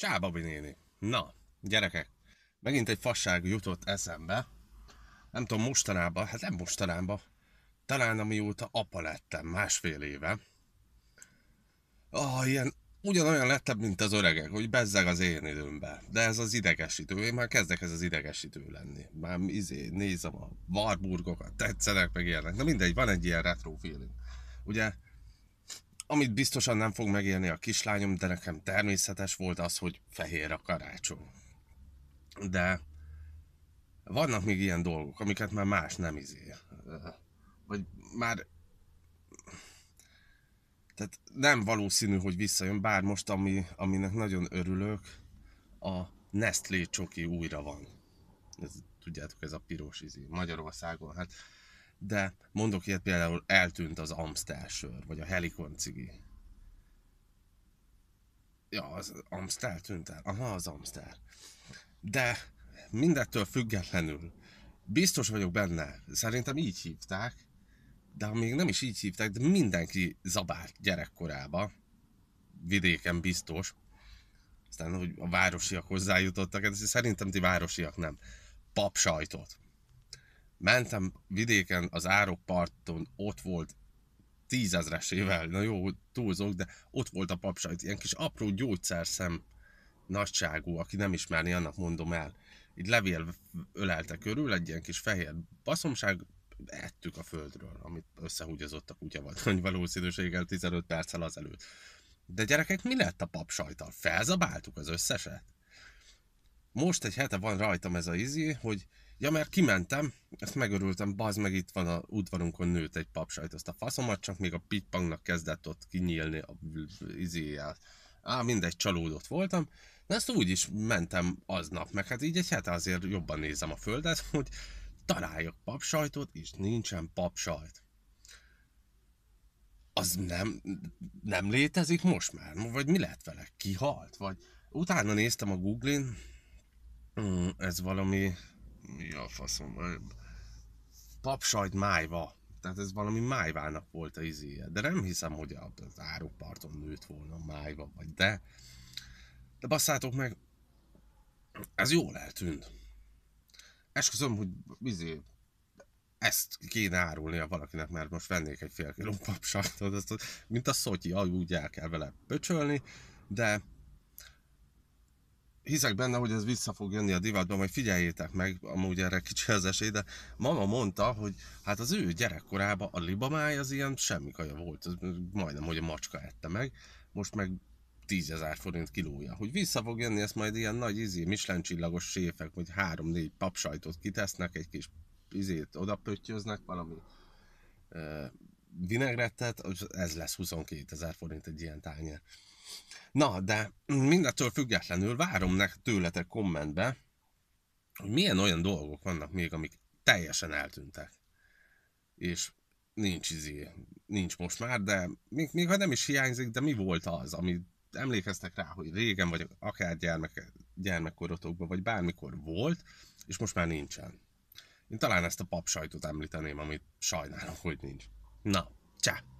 Csábabi néni. Na, gyerekek, megint egy fasság jutott eszembe. Nem tudom, mostanában, hát nem mostanában, talán amióta apa lettem, másfél éve. Ah, ilyen ugyanolyan lettem, mint az öregek, hogy bezzeg az én időmben. De ez az idegesítő, én már kezdek ez az idegesítő lenni. Már izé, nézem a varburgokat, tetszenek meg ilyenek. Na mindegy, van egy ilyen retro feeling. Ugye amit biztosan nem fog megélni a kislányom, de nekem természetes volt az, hogy fehér a karácsony. De vannak még ilyen dolgok, amiket már más nem izé. Vagy már... Tehát nem valószínű, hogy visszajön, bár most, ami, aminek nagyon örülök, a Nestlé csoki újra van. Ez, tudjátok, ez a piros izé Magyarországon. Hát de mondok ilyet például eltűnt az Amstel sör, vagy a Helikon cigi. Ja, az Amstel tűnt el. Aha, az Amstel. De mindettől függetlenül biztos vagyok benne, szerintem így hívták, de még nem is így hívták, de mindenki zabált gyerekkorába, vidéken biztos, aztán, hogy a városiak hozzájutottak, ez szerintem ti városiak nem, papsajtot mentem vidéken az árokparton, ott volt tízezresével, na jó, túlzok, de ott volt a papsajt, ilyen kis apró gyógyszerszem nagyságú, aki nem ismerni, annak mondom el. Így levél ölelte körül, egy ilyen kis fehér baszomság, ettük a földről, amit összehúgyozott a kutya vagy nagy valószínűséggel 15 perccel azelőtt. De gyerekek, mi lett a papsajtal? Felzabáltuk az összeset? Most egy hete van rajtam ez a izi, hogy Ja, mert kimentem, ezt megörültem, bazd meg itt van a udvarunkon nőtt egy papsajt, azt a faszomat, csak még a pitpangnak kezdett ott kinyílni a izéjel. Á, mindegy, csalódott voltam. De ezt úgy is mentem aznap, meg hát így egy hete azért jobban nézem a földet, hogy találjak papsajtot, és nincsen papsajt. Az nem, nem létezik most már? Vagy mi lett vele? Kihalt? Vagy utána néztem a Google-in, mm, ez valami mi a faszom, papsajt májva. Tehát ez valami májvának volt a izéje. De nem hiszem, hogy az áruparton nőtt volna májva, vagy de. De basszátok meg, ez jól eltűnt. Esküszöm, hogy izé, ezt kéne árulnia valakinek, mert most vennék egy fél kiló papsajtot, mint a szotyi, úgy el kell vele pöcsölni, de hiszek benne, hogy ez vissza fog jönni a divatba, majd figyeljétek meg, amúgy erre kicsi az esély, de mama mondta, hogy hát az ő gyerekkorában a libamáj az ilyen semmi kaja volt, az majdnem, hogy a macska ette meg, most meg 10 ezer forint kilója. Hogy vissza fog jönni, ezt majd ilyen nagy izé, Michelin csillagos séfek, hogy három-négy papsajtot kitesznek, egy kis izét odapöttyöznek, valami uh, vinegrettet, ez lesz 22 ezer forint egy ilyen tányér. Na, de mindettől függetlenül várom nek tőletek kommentbe, hogy milyen olyan dolgok vannak még, amik teljesen eltűntek. És nincs izé, nincs most már, de még, még ha nem is hiányzik, de mi volt az, ami emlékeztek rá, hogy régen, vagy akár gyermek, gyermekkorotokban, vagy bármikor volt, és most már nincsen. Én talán ezt a papsajtot említeném, amit sajnálom, hogy nincs. Na, csá!